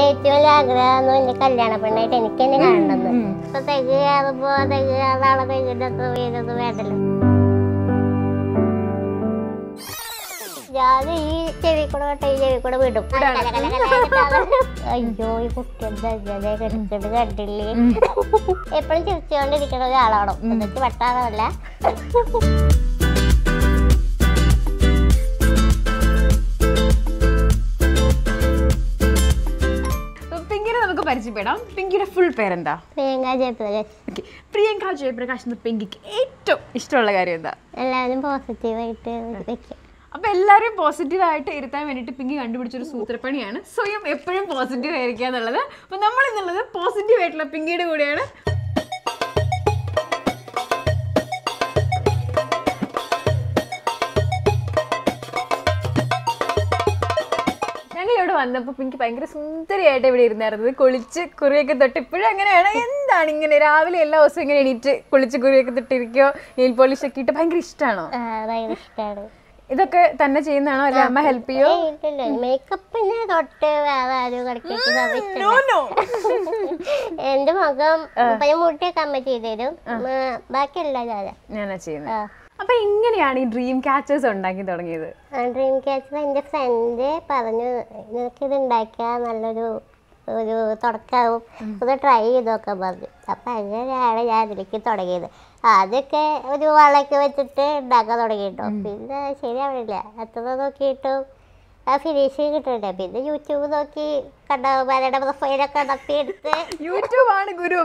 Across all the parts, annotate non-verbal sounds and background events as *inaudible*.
എന്റെ ഏറ്റവും വലിയ ആഗ്രഹമായിരുന്നു എന്റെ കല്യാണ പെണ്ണായിട്ട് എനിക്ക് തന്നെ കാണുന്നത് ഇപ്പൊ തെക്ക് അതുപോ തെക്ക് അതാണ് തെക്കിന്റെ വീരത് വേണ്ടല്ലോ ഞാൻ ഈ ചെവി കേട്ട ഈ ചെവി വിടും അയ്യോ ഈ കുട്ടി എന്താ കണ്ടില്ലേ എപ്പോഴും ചിരിച്ചുകൊണ്ടിരിക്കണ ഒരാളാണോ എന്നിട്ട് വെട്ടാറല്ല പരിചയപ്പെടാം പിങ്കിയുടെ ഫുൾ പേരെന്താ പ്രിയങ്ക ജയപ്രകാശ് ഓക്കെ ജയപ്രകാശ് എന്ന പിങ്കിക്ക് ഏറ്റവും ഇഷ്ടമുള്ള കാര്യം എന്താ എല്ലാവരും പോസിറ്റീവായിട്ട് വെക്കും അപ്പൊ എല്ലാവരും പോസിറ്റീവായിട്ട് ഇരുത്താൻ വേണ്ടിട്ട് പിങ്കി കണ്ടുപിടിച്ചൊരു സൂത്രപ്പണിയാണ് സ്വയം എപ്പോഴും പോസിറ്റീവ് ആയിരിക്കുക എന്നുള്ളത് അപ്പൊ നമ്മൾ ഇന്നുള്ളത് പോസിറ്റീവ് ആയിട്ടുള്ള പിങ്കിയുടെ കൂടെയാണ് വന്നപ്പോൾ എനിക്ക് ഭയങ്കര സുന്ദരിയായിട്ട് ഇവിടെ ഇരുന്നായിരുന്നത് കുളിച്ച് കുറിയൊക്കെ തൊട്ട് ഇപ്പോഴും അങ്ങനെയാണ് എന്താണ് ഇങ്ങനെ രാവിലെ എല്ലാ ദിവസവും ഇങ്ങനെ എണീറ്റ് കുളിച്ച് കുറിയൊക്കെ തൊട്ടിരിക്കോ നെയിൽ പോളിഷ് ഒക്കെ ഇട്ട് ഭയങ്കര ഇഷ്ടമാണോ ഇഷ്ടമാണ് ഇതൊക്കെ തന്നെ ചെയ്യുന്നതാണോ അല്ലെ അമ്മ ഹെൽപ്പ് ചെയ്യോ തൊട്ട് *laughs* എന്റെ മുഖം മുട്ടയൊക്കെ അമ്മ ചെയ്തു തരും ബാക്കിയെല്ലാം ഞാനാ ചെയ്യുന്നത് അപ്പൊ എങ്ങനെയാണ് ഈ ഡ്രീം കാച്ചേഴ്സ് ഉണ്ടാക്കി തുടങ്ങിയത് ഡ്രീം ക്യാച്ചർ എൻ്റെ ഫ്രണ്ട് പറഞ്ഞു നിനക്ക് ഇത് ഉണ്ടാക്കിയ നല്ലൊരു ഒരു തുടക്കാവും ഒന്ന് ട്രൈ ചെയ്തൊക്കെ പറഞ്ഞു അപ്പൊ അങ്ങനെയാണ് ഞാൻ അതിലേക്ക് തുടങ്ങിയത് ആദ്യമൊക്കെ ഒരു വളയൊക്കെ വെച്ചിട്ട് ഉണ്ടാക്കാൻ തുടങ്ങിയിട്ടോ പിന്നെ ശരിയാവണില്ല എത്ര നോക്കിയിട്ടും ഫിനിഷിങ് കിട്ടണ്ടേ പിന്നെ യൂട്യൂബ് നോക്കി കണ്ടവന്മാരുടെ പ്രൊഫൈലൊക്കെ തപ്പിയെടുത്ത് ആണ് ഗുരു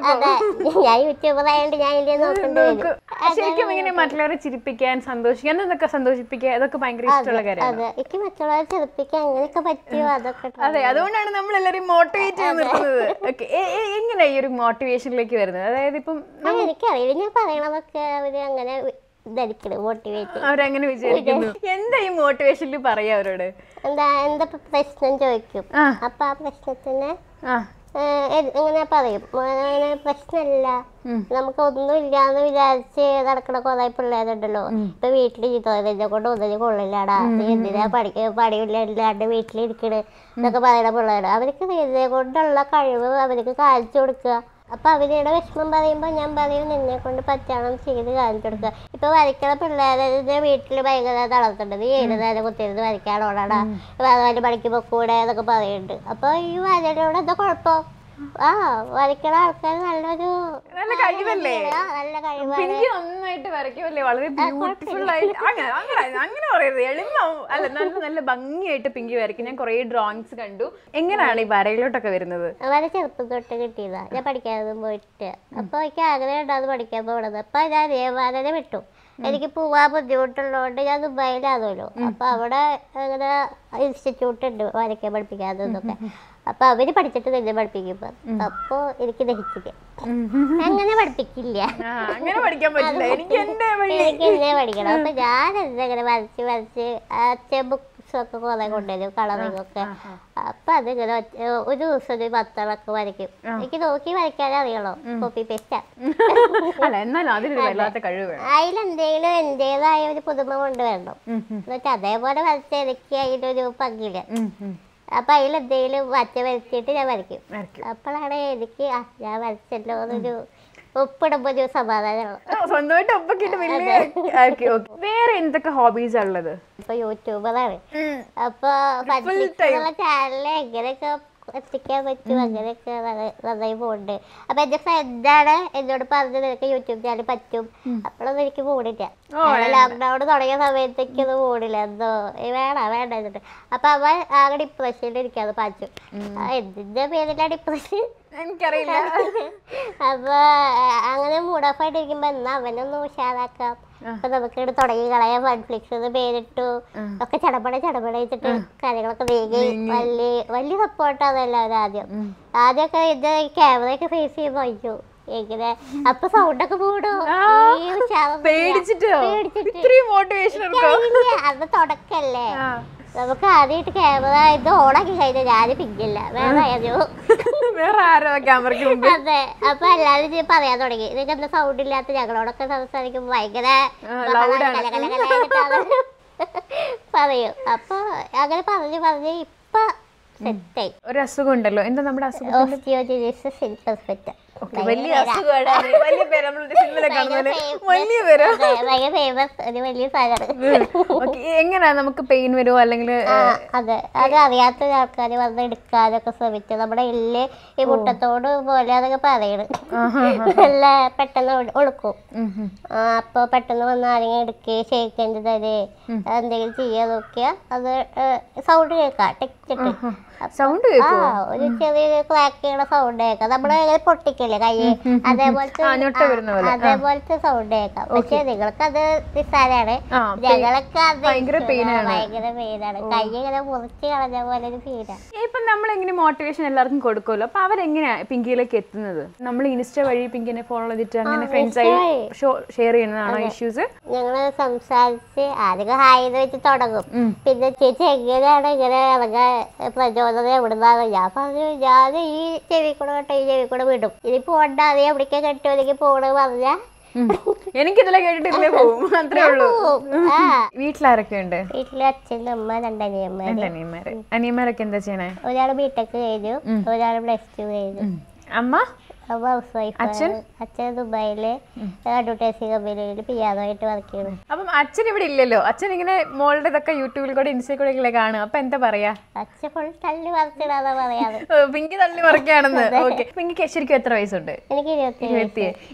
ഞാൻ യൂട്യൂബറായോണ്ട് ഞാൻ ഇതിനെ നോക്കേണ്ടി ശരിക്കും ഇങ്ങനെ മറ്റുള്ളവരെ ചിരിപ്പിക്കാൻ സന്തോഷിക്കാൻ അതൊക്കെ സന്തോഷിപ്പിക്കാൻ അതൊക്കെ ഭയങ്കര ഇഷ്ടമുള്ള കാര്യം അതെ എനിക്ക് മറ്റുള്ളവരെ ചിരിപ്പിക്കാൻ അങ്ങനെയൊക്കെ പറ്റിയോ അതൊക്കെ അതെ അതുകൊണ്ടാണ് നമ്മൾ എല്ലാവരും മോട്ടിവേറ്റ് ചെയ്യാൻ നിർത്തുന്നത് ഓക്കെ എങ്ങനെ ഈ ഒരു മോട്ടിവേഷനിലേക്ക് വരുന്നത് അതായത് ഇപ്പം എനിക്കറിയില്ല ഞാൻ പറയണതൊക്കെ അവര് അങ്ങനെ അവരങ്ങനെ വിചാരിക്കുന്നു *laughs* എന്താ ഈ മോട്ടിവേഷനിൽ പറയാ അവരോട് എന്താ എന്താ പ്രശ്നം ചോദിക്കും അപ്പൊ ആ പ്രശ്നത്തിന് ഇങ്ങനെ പറയും പ്രശ്നമല്ല നമുക്ക് ഒന്നുമില്ല എന്ന് വിചാരിച്ച് നടക്കണ കുറെ പിള്ളേരുണ്ടല്ലോ ഇപ്പൊ വീട്ടിൽ ഇതോനെ കൊണ്ട് ഒന്നിനും കൊള്ളില്ലാടാ നീ എന്തിനാ പഠിക്ക പണിയില്ലാണ്ട് വീട്ടിലിരിക്കണ് എന്നൊക്കെ പറയുന്ന പിള്ളേർ അവർക്ക് ഇതിനെ കൊണ്ടുള്ള കഴിവ് അവർക്ക് കാണിച്ചു കൊടുക്കുക അപ്പോൾ അവരുടെ വിഷമം പറയുമ്പോൾ ഞാൻ പറയും നിന്നെ കൊണ്ട് പറ്റണം ചെയ്ത് കാണിച്ചു കൊടുക്കുക ഇപ്പൊ വരയ്ക്കുന്ന പിള്ളേരെ വീട്ടിൽ ഭയങ്കര തളർത്തുണ്ടത് ഏത് നേരം കുത്തിരുന്ന് വരയ്ക്കാനോടാടാ വേറെ പണിക്ക് പൊക്കൂടെ എന്നൊക്കെ പറയുന്നുണ്ട് അപ്പോൾ ഈ വരനോട് എന്താ കുഴപ്പം വരയ്ക്കണ ആൾക്കാർ നല്ലൊരു നല്ല കഴിവല്ലേ നല്ല കഴിവാണ് പിങ്കി നന്നായിട്ട് വരയ്ക്കുമല്ലേ വളരെ ബ്യൂട്ടിഫുൾ ആയിട്ട് അങ്ങനെ അങ്ങനെ അങ്ങനെ പറയരുത് എളിമ അല്ല നല്ല നല്ല ഭംഗിയായിട്ട് പിങ്കി വരയ്ക്കും ഞാൻ കുറേ ഡ്രോയിങ്സ് കണ്ടു എങ്ങനെയാണ് ഈ വരയിലോട്ടൊക്കെ വരുന്നത് വളരെ ചെറുപ്പം തൊട്ട് കിട്ടിയതാ ഞാൻ പഠിക്കാതെ പോയിട്ട് അപ്പൊ എനിക്ക് ആഗ്രഹം ഉണ്ടാകും പഠിക്കാൻ പോകണത് അപ്പൊ ഞാൻ ദേവാലയ വിട്ടു എനിക്ക് പോവാൻ ബുദ്ധിമുട്ടുള്ളതുകൊണ്ട് ഞാൻ ദുബായിലാണല്ലോ അപ്പൊ അവിടെ അങ്ങനെ ഇൻസ്റ്റിറ്റ്യൂട്ട് ഉണ്ട് വരയ്ക്കാൻ പഠിപ്പിക്കാതെ അപ്പൊ അവര് പഠിച്ചിട്ട് തന്നെ പഠിപ്പിക്കുമ്പോ അപ്പൊ എനിക്ക് ദഹിച്ചില്ല അങ്ങനെ പഠിപ്പിക്കില്ല അങ്ങനെ പഠിക്കാൻ പറ്റില്ല എനിക്ക് എന്നെ പഠിക്കണം അപ്പൊ ഞാൻ എന്തെങ്കിലും വരച്ച് വരച്ച് അച്ഛ ബുക്സ് ഒക്കെ കൊറേ കൊണ്ടുവരും കളറിംഗ് ഒക്കെ അപ്പൊ അതിങ്ങനെ ഒരു ദിവസം ഒരു പത്തളൊക്കെ വരയ്ക്കും എനിക്ക് നോക്കി വരയ്ക്കാൻ അറിയണോ കോപ്പി പേസ്റ്റാ അതിലെന്തെങ്കിലും എന്റേതായ ഒരു പുതുമ കൊണ്ടുവരണം എന്നിട്ട് അതേപോലെ വരച്ച് എനിക്ക് ഒരു പങ്കില്ല അപ്പൊ അതിൽ എന്തെങ്കിലും വച്ച വരച്ചിട്ട് ഞാൻ വരയ്ക്കും അപ്പോഴാണ് എനിക്ക് ഞാൻ വരച്ചല്ലോ എന്നൊരു ഒപ്പിടുമ്പോൾ ഒരു സമാധാനമാണ് വേറെ എന്തൊക്കെ ഹോബീസ് ഉള്ളത് ഇപ്പൊ യൂട്യൂബറാണ് അപ്പൊ ചാനലിൽ എങ്ങനെയൊക്കെ എത്തിക്കാൻ പറ്റും അങ്ങനെയൊക്കെ നന്നായി പോകുന്നുണ്ട് അപ്പൊ എന്റെ ഫ്രണ്ടാണ് എന്നോട് പറഞ്ഞത് നിനക്ക് യൂട്യൂബ് ചാനൽ പറ്റും അപ്പോഴൊന്നും എനിക്ക് പോണില്ല ലോക്ക്ഡൌൺ തുടങ്ങിയ സമയത്തേക്കൊന്നും ഓടില്ല എന്തോ വേണ വേണ്ട എന്നിട്ട് അപ്പൊ അവൻ ആകെ ഡിപ്രഷനിൽ ഇരിക്കാതെ പാച്ചു എന്തിന്റെ പേരില്ല ഡിപ്രഷൻ എനിക്കറിയില്ല *laughs* അപ്പൊ അങ്ങനെ മൂഡ് ഓഫ് ആയിട്ടിരിക്കുമ്പോ എന്നാ അവനൊന്ന് ഉഷാറാക്കാം അപ്പൊ നമുക്ക് തുടങ്ങി കളയാൻ ഫൺഫ്ലിക്സ് പേരിട്ടു ഒക്കെ ചടപട ചടപട വെച്ചിട്ട് കാര്യങ്ങളൊക്കെ നീങ്ങി വലിയ വലിയ സപ്പോർട്ടാണ് എല്ലാവരും ആദ്യം ആദ്യമൊക്കെ ഇത് ക്യാമറയൊക്കെ ഫേസ് ചെയ്യുമ്പോൾ അയ്യോ അപ്പൊ സൗണ്ട് ഒക്കെ പേടിച്ചിട്ടോ അത് തുടക്കല്ലേ നമുക്ക് ആദ്യമായിട്ട് ക്യാമറ ഇത് ഓണാക്കി കഴിഞ്ഞാൽ ഞാന് പിങ്കില്ല വേറെ വേറെ ക്യാമറയ്ക്ക് അതെ അപ്പൊ എല്ലാവരും പറയാൻ തുടങ്ങി എന്നിട്ട് എന്താ സൗണ്ട് ഇല്ലാത്ത ഞങ്ങളോടൊക്കെ സംസാരിക്കുമ്പോൾ ഭയങ്കര പറയും അപ്പൊ അങ്ങനെ പറഞ്ഞു പറഞ്ഞ് ഇപ്പൊ സെറ്റായി ഒരു അസുഖം ഉണ്ടല്ലോ എന്താ നമ്മുടെ അസുഖം വലിയ വലിയ വലിയ എങ്ങനെയാ നമുക്ക് പെയിൻ വരുമോ അല്ലെങ്കിൽ അതെ അത് അറിയാത്ത ആൾക്കാർ വന്ന് എടുക്കാനൊക്കെ ശ്രമിച്ചു നമ്മുടെ ഇല്ല് ഈ മുട്ടത്തോട് പോലെ അതൊക്കെ പറയണ് നല്ല പെട്ടെന്ന് ഒളുക്കും അപ്പൊ പെട്ടെന്ന് വന്ന് ആരെങ്കിലും എടുക്കുക തരേ എന്തെങ്കിലും ചെയ്യാൻ നോക്കിയാ അത് സൗണ്ട് കേൾക്കാം ടെക്സ്റ്റ് സൗണ്ട് ഒരു ചെറിയൊരു ക്ലാക്കിയുടെ സൗണ്ട് കേൾക്കാം നമ്മള് പൊട്ടിക്കില്ലേ കൈ അതേപോലത്തെ അതേപോലത്തെ സൗണ്ട് കേൾക്കാം പക്ഷെ നിങ്ങൾക്ക് അത് നിസ്സാരാണ് ഞങ്ങളൊക്കെ അത് ഭയങ്കര പെയിനാണ് കൈ ഇങ്ങനെ മുറിച്ച് കളഞ്ഞ പോലെ ഒരു ഫീലാണ് ഇപ്പൊ നമ്മളിങ്ങനെ മോട്ടിവേഷൻ എല്ലാവർക്കും കൊടുക്കുമല്ലോ അപ്പൊ അവരെങ്ങനെയാ പിങ്കിയിലേക്ക് എത്തുന്നത് നമ്മൾ ഇൻസ്റ്റ വഴി പിങ്കിനെ ഫോളോ ചെയ്തിട്ട് അങ്ങനെ ഫ്രണ്ട്സ് ആയി ഷെയർ ചെയ്യുന്നതാണോ ഇഷ്യൂസ് ഞങ്ങള് സംസാരിച്ച് ആദ്യം ഹായ് എന്ന് വെച്ച് തുടങ്ങും പിന്നെ ചേച്ചി എങ്ങനെയാണ് ഇങ്ങനെ ഇറങ്ങാൻ പ്രചോദനം വെറുതെ വിടുന്നതാണ് ഞാൻ പറഞ്ഞു ഞാൻ ഈ ചെവിക്കൂടെ കേട്ടോ ഈ ചെവിക്കൂടെ വിടും ഇനി പോണ്ട അതേ എവിടേക്ക് കെട്ടുമല്ലെങ്കിൽ പോകണ പറഞ്ഞാൽ എനിക്കിതിലെ കേട്ടിട്ടില്ലേ പോകും അത്രേ ഉള്ളൂ വീട്ടിലാരൊക്കെ ഉണ്ട് വീട്ടിലെ അച്ഛൻ അമ്മ രണ്ടനിയന്മാര് അനിയന്മാര് അനിയന്മാരൊക്കെ എന്താ ചെയ്യണേ ഒരാൾ ബിടെക് കഴിഞ്ഞു ഒരാൾ പ്ലസ് ടു കഴിഞ്ഞു അമ്മ അപ്പം അച്ഛൻ ഇവിടെ ഇല്ലല്ലോ അച്ഛൻ ഇങ്ങനെ മോളുടെ ഇതൊക്കെ യൂട്യൂബിൽ കൂടെ ഇൻസ്റ്റാഗ്രാമിൽ കൂടെ ഇങ്ങനെ കാണും അപ്പൊ എന്താ പറയാ അച്ഛൻ ഫുൾ പിങ്കി തള്ളി മറിക്കാണെന്ന് ഓക്കെ പിങ്കിക്ക് ശരിക്കും എത്ര വയസ്സുണ്ട്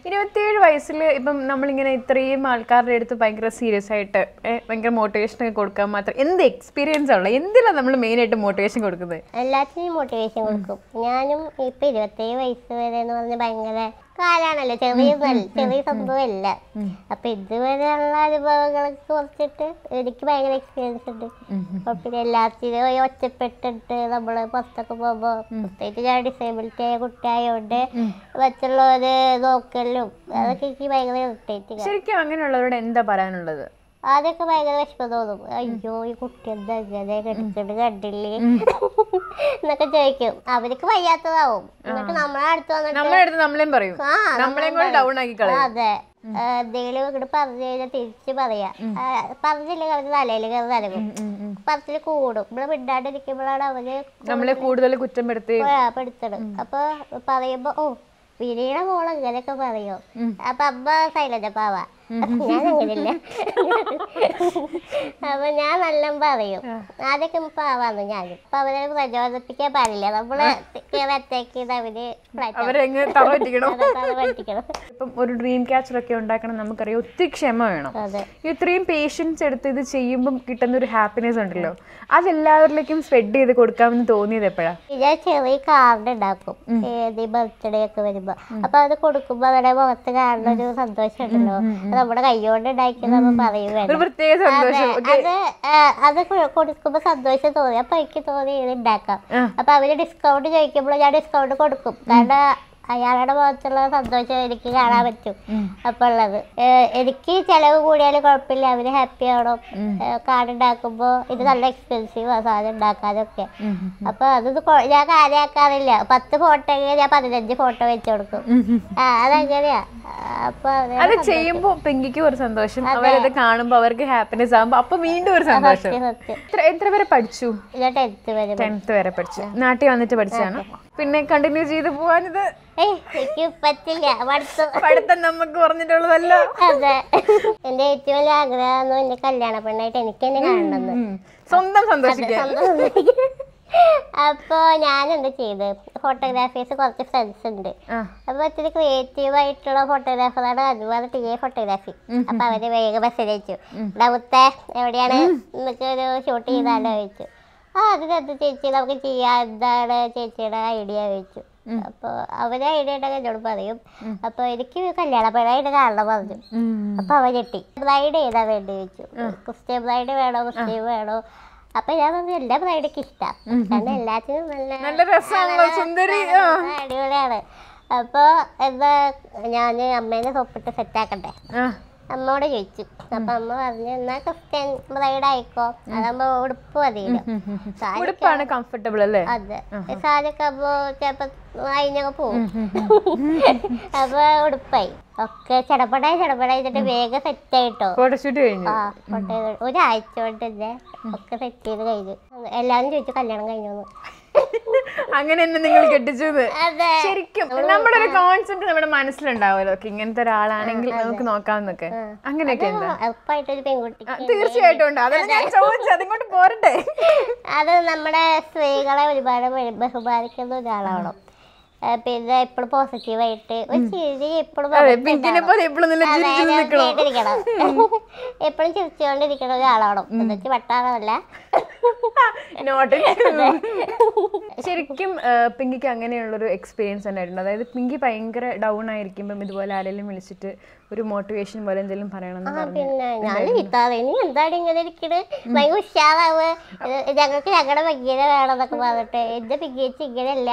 ഇരുപത്തിയേഴ് വയസ്സിൽ ഇപ്പം നമ്മളിങ്ങനെ ഇത്രയും ആൾക്കാരുടെ അടുത്ത് ഭയങ്കര സീരിയസ് ആയിട്ട് ഭയങ്കര മോട്ടിവേഷൻ ഒക്കെ കൊടുക്കാൻ മാത്രം എന്ത് എക്സ്പീരിയൻസ് ഉള്ള എന്തിനാ നമ്മൾ മെയിൻ ആയിട്ട് മോട്ടിവേഷൻ കൊടുക്കുന്നത് എല്ലാത്തിനും മോട്ടിവേഷൻ കൊടുക്കും ഞാനും ഇപ്പൊ ഇരുപത്തിയേഴ് വയസ്സ് വരെ പറഞ്ഞ ഭയങ്കര കാലാണല്ലോ ചെറിയ ചെറിയ സംഭവമല്ല അപ്പൊ ഇതുവരെയുള്ള അനുഭവങ്ങളൊക്കെ കുറച്ചിട്ട് എനിക്ക് ഭയങ്കര എക്സ്പീരിയൻസ് ഉണ്ട് പിന്നെ എല്ലാത്തിനും ഒറ്റപ്പെട്ടിട്ട് നമ്മള് പുറത്തൊക്കെ പോകുമ്പോ പ്രത്യേകിച്ച് ഞാൻ ഡിസേബിലിറ്റി ആയ കുട്ടിയായോണ്ട് മറ്റുള്ളവര് നോക്കലും അതൊക്കെ എനിക്ക് ഭയങ്കര ഇറിറ്റേറ്റിംഗ് ശരിക്കും അങ്ങനെയുള്ളവരോട് എന്താ പറയാനുള്ളത് ആദ്യമൊക്കെ ഭയങ്കര വിഷമം തോന്നും അയ്യോ ഈ കുട്ടി എന്താ ഇങ്ങനെ കെട്ടിച്ചിട്ട് കണ്ടില്ലേ എന്നൊക്കെ ചോദിക്കും അവർക്ക് വയ്യാത്തതാവും എന്നിട്ട് നമ്മളെ അടുത്ത് വന്നിട്ട് നമ്മളെയും പറയും അതെ എന്തെങ്കിലും ഇങ്ങോട്ട് പറഞ്ഞു കഴിഞ്ഞാൽ തിരിച്ച് പറയാ പറഞ്ഞില്ലെങ്കിൽ അവര് തലയിൽ കയറി നൽകും പറച്ചിൽ കൂടും നമ്മള് മിണ്ടാണ്ടിരിക്കുമ്പോഴാണ് അവര് നമ്മളെ കൂടുതൽ കുറ്റം പെടുത്തണം അപ്പൊ പറയുമ്പോ ഓ വിനയുടെ മോളെ ഇങ്ങനെയൊക്കെ പറയോ അപ്പൊ അമ്മ സൈലന്റ് അപ്പാവാ ഞാൻ അപ്പൊ ഞാൻ നല്ല പറയും ആദ്യമൊക്കെ ഇപ്പൊ ആവാന്ന് ഞാൻ ഇപ്പൊ അവരെ പ്രചോദിപ്പിക്കാൻ പാടില്ല നമ്മള് ഒരു ഡ്രീം ക്യാച്ചർ ഒക്കെ ഉണ്ടാക്കണം നമുക്കറിയാം ഒത്തിരി ക്ഷമ വേണം ഇത്രയും പേഷ്യൻസ് എടുത്ത് ഇത് ചെയ്യുമ്പോൾ കിട്ടുന്ന ഒരു ഹാപ്പിനെസ് ഉണ്ടല്ലോ അതെല്ലാവരിലേക്കും സ്പ്രെഡ് ചെയ്ത് കൊടുക്കാമെന്ന് തോന്നിയത് എപ്പോഴാ ചെറിയ കാർഡ് ഉണ്ടാക്കും ബർത്ത്ഡേ ഒക്കെ വരുമ്പോ അപ്പൊ അത് കൊടുക്കുമ്പോ അവരുടെ മുഖത്ത് കാണുന്ന ഒരു സന്തോഷം ഉണ്ടല്ലോ നമ്മുടെ കൈകൊണ്ട് ഉണ്ടാക്കിയെന്ന് പറയുന്നത് അത് അത് കൊടുക്കുമ്പോ സന്തോഷം തോന്നി അപ്പൊ എനിക്ക് തോന്നി ഇത് ഉണ്ടാക്കാം അപ്പൊ അവര് ഡിസ്കൗണ്ട് ചോദിക്കുമ്പോൾ ഞാൻ ഡിസ്കൗണ്ട് കൊടുക്കും കാരണം അയാളുടെ ഭാഗത്തുള്ള സന്തോഷം എനിക്ക് കാണാൻ പറ്റും അപ്പൊ ഉള്ളത് എനിക്ക് ചെലവ് കൂടിയാലും കുഴപ്പമില്ല അവര് ഹാപ്പി ആവണം കാർഡ് ഉണ്ടാക്കുമ്പോ ഇത് നല്ല എക്സ്പെൻസീവ് ആ സാധനം ഉണ്ടാക്കാനൊക്കെ അപ്പൊ അത് ഞാൻ കാര്യമാക്കാറില്ല പത്ത് ഫോട്ടോ ഞാൻ പതിനഞ്ച് ഫോട്ടോ വെച്ചു കൊടുക്കും അതെങ്ങനെയാ അത് ചെയ്യുമ്പോ പെങ്കിക്ക് ഒരു സന്തോഷം അവരത് കാണുമ്പോ അവർക്ക് ഹാപ്പിനെസ് ആകുമ്പോ അപ്പൊ വീണ്ടും ഒരു സന്തോഷം എത്ര വരെ പഠിച്ചു ടെൻത്ത് വരെ പഠിച്ചു നാട്ടിൽ വന്നിട്ട് പഠിച്ചാണ് പിന്നെ കണ്ടിന്യൂ ചെയ്ത് പോവാനിത് പഠിത്തം നമുക്ക് പറഞ്ഞിട്ടുള്ളതല്ലോ അതെ എന്റെ ഏറ്റവും വലിയ ആഗ്രഹം എന്റെ കല്യാണ പെണ്ണായിട്ട് എനിക്ക് തന്നെ കാണണമെന്ന് സ്വന്തം സന്തോഷിക്കാം അപ്പോ ഞാൻ എന്താ ചെയ്ത് ഫോട്ടോഗ്രാഫേഴ്സ് കുറച്ച് ഫ്രണ്ട്സ് ഉണ്ട് അപ്പോൾ ഇത്തിരി ക്രിയേറ്റീവ് ആയിട്ടുള്ള ഫോട്ടോഗ്രാഫറാണ് അതുപോലെ ടി എ ഫോട്ടോഗ്രാഫി അപ്പോൾ അവര് വേഗം മെസ്സേജ് അയച്ചു ഡൗത്തെ എവിടെയാണ് നമുക്ക് ഒരു ഷൂട്ട് ചെയ്താലോ ചോദിച്ചു ആ അത് ചേച്ചി നമുക്ക് ചെയ്യാം എന്താണ് ചേച്ചിയുടെ ഐഡിയ ചോദിച്ചു അപ്പോൾ അവര് ഐഡിയയുടെ എന്നോട് പറയും അപ്പോൾ എനിക്ക് കല്യാണ പെടായിട്ട് കാരണം പറഞ്ഞു അപ്പോൾ അവ ഞെട്ടി ബ്രൈഡ് ചെയ്താൽ വേണ്ടി വെച്ചു ക്രിസ്ത്യൻ ബ്രൈഡ് വേണോ മുസ്ലിം വേണോ അപ്പൊ ഞാൻ പറഞ്ഞു എല്ലാ ബ്രൈഡൊക്കെ ഇഷ്ടം കാരണം എല്ലാത്തിനും നല്ല നല്ല അടിപൊളിയാണ് അപ്പോൾ എന്താ ഞാൻ അമ്മേനെ സെറ്റ് ആക്കണ്ടേ അമ്മയോട് ചോദിച്ചു അപ്പൊ അമ്മ പറഞ്ഞു എന്നാ ക്രിസ്ത്യൻ ബ്രൈഡ് ആയിക്കോ അതാകുമ്പോ ഉടുപ്പ് മതിയില്ല ഉടുപ്പാണ് കംഫർട്ടബിൾ അല്ലേ അതെ സാരിയൊക്കെ ആകുമ്പോ ചിലപ്പോ അയിഞ്ഞൊക്കെ പോകും അപ്പൊ ഉടുപ്പായി ഒക്കെ ചടപടായി ചടപടായി എന്നിട്ട് വേഗം സെറ്റ് ആയിട്ടോ കഴിഞ്ഞു ഒരാഴ്ച കൊണ്ട് തന്നെ ഒക്കെ സെറ്റ് ചെയ്ത് കഴിഞ്ഞു എല്ലാരും ചോദിച്ചു കല്യാണം കഴിഞ്ഞു അങ്ങനെ തന്നെ നിങ്ങൾ കെട്ടിച്ചു ശരിക്കും നമ്മുടെ ഒരു കോൺസെപ്റ്റ് നമ്മുടെ മനസ്സിലുണ്ടാവുമല്ലോ ഇങ്ങനത്തെ ഒരാളാണെങ്കിൽ നമുക്ക് നോക്കാമെന്നൊക്കെ അങ്ങനെയൊക്കെ തീർച്ചയായിട്ടും ഉണ്ട് ഞാൻ അതിങ്ങോട്ട് പോരട്ടെ അത് നമ്മുടെ സ്ത്രീകളെ ഒരുപാട് ബഹുമാനിക്കുന്ന ഒരാളാണോ പിന്നെ എപ്പോഴും പോസിറ്റീവായിട്ട് ഒരു ചിരി എപ്പോഴും ചിരിച്ചുകൊണ്ടിരിക്കണ ഒരാളാണോ എന്നുവെച്ച് പെട്ടാണല്ല ശരിക്കും പിങ്കിക്ക് അങ്ങനെയുള്ളൊരു എക്സ്പീരിയൻസ് ആയിരുന്നു അതായത് പിങ്കി ഭയങ്കര ഡൗൺ ആയിരിക്കുമ്പോൾ ഇതുപോലെ ആരെങ്കിലും വിളിച്ചിട്ട് ഒരു മോട്ടിവേഷൻ പോലെ എന്തെങ്കിലും പറയണം പിന്നെ ഞാൻ കിട്ടാതെ എന്താണ് ഇങ്ങനെ ഇരിക്കണത് ഭയങ്കര ഉഷാറാവ് ഞങ്ങൾക്ക് ഞങ്ങളുടെ ഭംഗിയെ വേണം എന്നൊക്കെ പറഞ്ഞിട്ട് എന്റെ പിങ്കിയച്ച് ഇങ്ങനെയല്ല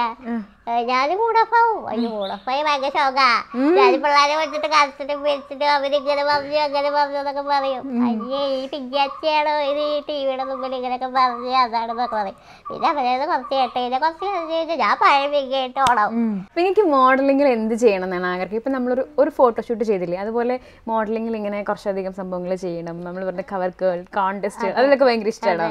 ഞാനും കൂടൊപ്പാവും അതിന് കൂടൊപ്പായി ഭയങ്കര ശോകാ ഞാൻ പിള്ളേരെ വിളിച്ചിട്ട് കരച്ചിട്ട് പിരിച്ചിട്ട് അവരിങ്ങനെ പറഞ്ഞു അങ്ങനെ പറഞ്ഞു എന്നൊക്കെ പറയും അയ്യേ ഈ പിഞ്ചാച്ചിയാണോ ഇത് ഈ ടിവിയുടെ മുമ്പിൽ ഇങ്ങനെയൊക്കെ പറഞ്ഞ് അതാണെന്നൊക്കെ പറയും പിന്നെ അവരേന്ന് കുറച്ച് കേട്ട് കഴിഞ്ഞാൽ കുറച്ച് കഴിഞ്ഞ് കഴിഞ്ഞാൽ ഞാൻ പഴയ പിങ്കയായിട്ട് ഓടാവും എനിക്ക് മോഡലിംഗിൽ എന്ത് ചെയ്യണം എന്നാണ് ആഗ്രഹം ഇപ്പം നമ്മളൊരു ഒരു ഫോട്ടോഷൂട്ട് ചെയ്തില്ലേ അതുപോലെ മോഡലിംഗിൽ ഇങ്ങനെ കുറച്ചധികം സംഭവങ്ങൾ ചെയ്യണം നമ്മൾ പറഞ്ഞ കവർ കേൾ കോൺടെസ്റ്റ് അതിലൊക്കെ ഭയങ്കര ഇഷ്ടമാണോ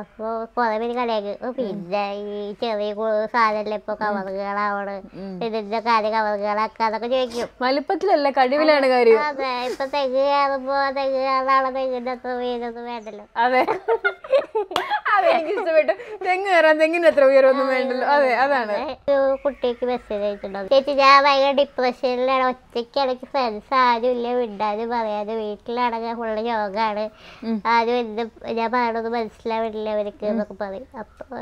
അപ്പോൾ കൊറേ പേര് കളിയാക്കും പിന്നെ ഈ ചെറിയ സാധനല്ലേ ഇപ്പൊ കവറുകളാവണ് ഇതിന്റെ കാര്യം കവറുകളാക്കാ അതൊക്കെ ചോദിക്കും വലിപ്പത്തിലല്ല കഴിവിലാണ് കാര്യം അതെ ഇപ്പൊ തെങ്ങ് കയറുമ്പോ തെങ്ങ് ആളെ തെങ്ങിന്റെ അത്ര വീടൊന്നും വേണ്ടല്ലോ അതെ അതെനിക്ക് ഇഷ്ടപ്പെട്ടു തെങ്ങ് കയറാൻ തെങ്ങിന് എത്ര ഉയരമൊന്നും വേണ്ടല്ലോ അതെ അതാണ് കുട്ടിക്ക് മെസ്സേജ് അയച്ചിട്ടുണ്ട് ചേച്ചി ഞാൻ ഭയങ്കര ഡിപ്രഷനിലാണ് ഒറ്റയ്ക്ക് ഇടയ്ക്ക് ഫ്രണ്ട്സ് ആരും ഇല്ല വിടാനും പറയാതെ വീട്ടിലാണ് ഞാൻ ഫുള്ള് യോഗാണ് ആരും എന്ത് ഞാൻ പറയണത് മനസ്സിലാവില്ല അവർക്ക് എന്നൊക്കെ പറയും അപ്പൊ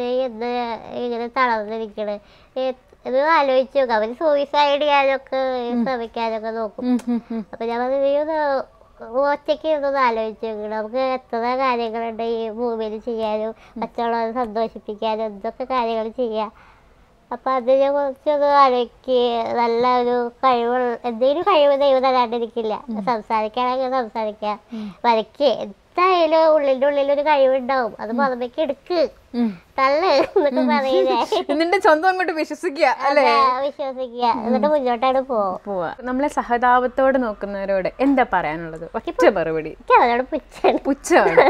നീ എന്ത് ഇങ്ങനെ തളർന്നിരിക്കണ് ഇത് ആലോചിച്ചു നോക്കാം അവര് സൂയിസൈഡ് ചെയ്യാനൊക്കെ ശ്രമിക്കാനൊക്കെ നോക്കും അപ്പൊ ഞാൻ പറഞ്ഞു ഒറ്റയ്ക്ക് ഇരുന്നത് ആലോചിച്ച് നോക്കണം നമുക്ക് എത്ര കാര്യങ്ങളുണ്ട് ഈ ഭൂമിയിൽ ചെയ്യാനും മറ്റുള്ളവരെ സന്തോഷിപ്പിക്കാനും എന്തൊക്കെ കാര്യങ്ങൾ ചെയ്യാം അപ്പൊ അതിനെ കുറിച്ചൊന്ന് ആലോചിക്ക് നല്ല ഒരു കഴിവ് എന്തെങ്കിലും കഴിവ് ദൈവം തരാണ്ടിരിക്കില്ല സംസാരിക്കാനൊക്കെ സംസാരിക്കാം വരയ്ക്കുക എന്തായാലും ഉള്ളിന്റെ ഉള്ളിൽ ഒരു കഴിവുണ്ടാവും അത് പുറമേക്ക് എടുക്ക് തള്ള് എന്നൊക്കെ പറയുന്നേ *laughs* നിന്റെ സ്വന്തം അങ്ങോട്ട് വിശ്വസിക്കുക അല്ലേ വിശ്വസിക്കുക എന്നിട്ട് മുന്നോട്ടാണ് പോവാ നമ്മളെ സഹതാപത്തോടെ നോക്കുന്നവരോട് എന്താ പറയാനുള്ളത് ഒറ്റ മറുപടി പുച്ഛാണ്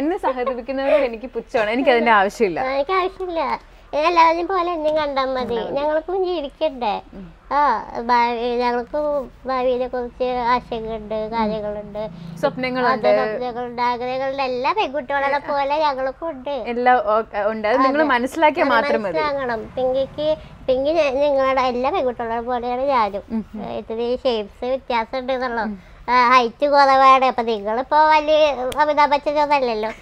എന്നെ സഹതപിക്കുന്നവരോട് എനിക്ക് പുച്ഛമാണ് എനിക്ക് അതിന്റെ ആവശ്യമില്ല എനിക്ക് ആവശ്യമില്ല എല്ലാവരും പോലെ എന്നെ കണ്ടാൽ മതി ഞങ്ങൾക്കും ജീവിക്കണ്ടേ ഞങ്ങൾക്ക് ഭാവിയെ കുറിച്ച് ആശയങ്ങളുണ്ട് കാര്യങ്ങളുണ്ട് സ്വപ്നങ്ങളുണ്ട് ആഗ്രഹങ്ങളുണ്ട് എല്ലാ പെൺകുട്ടികളെ പോലെ ഞങ്ങൾക്കും ഉണ്ട് എല്ലാം ഉണ്ട് പിങ്കിക്ക് പിങ്കി നിങ്ങളുടെ എല്ലാ പെൺകുട്ടികളെ പോലെയാണ് ഞാനും ഇത്തിരി ഷേപ്സ് വ്യത്യാസം ഉണ്ട് എന്നുള്ളൂ ഹൈറ്റ് കുറവാണ് അപ്പൊ നിങ്ങളിപ്പോ വലിയ അമിതാഭ് ബച്ചൻ ഒന്നല്ലല്ലോ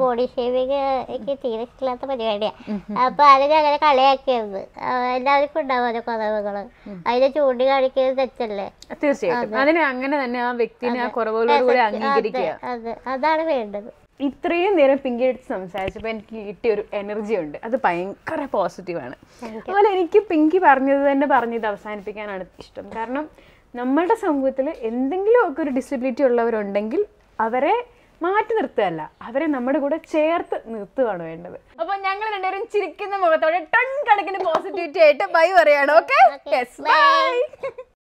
ബോഡി ഷേവിങ് എനിക്ക് തീരെ ഇഷ്ടമില്ലാത്ത പരിപാടിയാണ് അപ്പൊ അതിനെ അങ്ങനെ കളിയാക്കിയത് എല്ലാവർക്കും ഉണ്ടാവും ഓരോ കുറവുകള് അതിനെ ചൂണ്ടിക്കാണിക്കുന്നത് തെറ്റല്ലേ തീർച്ചയായിട്ടും അതിനെ അങ്ങനെ തന്നെ ആ വ്യക്തിനെ ആ അതെ അതാണ് വേണ്ടത് ഇത്രയും നേരം പിങ്കി എടുത്ത് സംസാരിച്ചപ്പോൾ എനിക്ക് കിട്ടിയ ഒരു എനർജി ഉണ്ട് അത് ഭയങ്കര പോസിറ്റീവാണ് അതുപോലെ എനിക്ക് പിങ്കി പറഞ്ഞത് തന്നെ പറഞ്ഞത് അവസാനിപ്പിക്കാനാണ് ഇഷ്ടം കാരണം നമ്മളുടെ സമൂഹത്തിൽ എന്തെങ്കിലുമൊക്കെ ഒരു ഡിസബിലിറ്റി ഉള്ളവരുണ്ടെങ്കിൽ അവരെ മാറ്റി നിർത്തുകയല്ല അവരെ നമ്മുടെ കൂടെ ചേർത്ത് നിർത്തുകയാണ് വേണ്ടത് അപ്പൊ ഞങ്ങൾ രണ്ടുപേരും ചിരിക്കുന്ന മുഖത്തോടെ ടൺ കണക്കിന് പോസിറ്റിവിറ്റി ആയിട്ട് ബൈ പറയാണ് ഓക്കെ ബൈ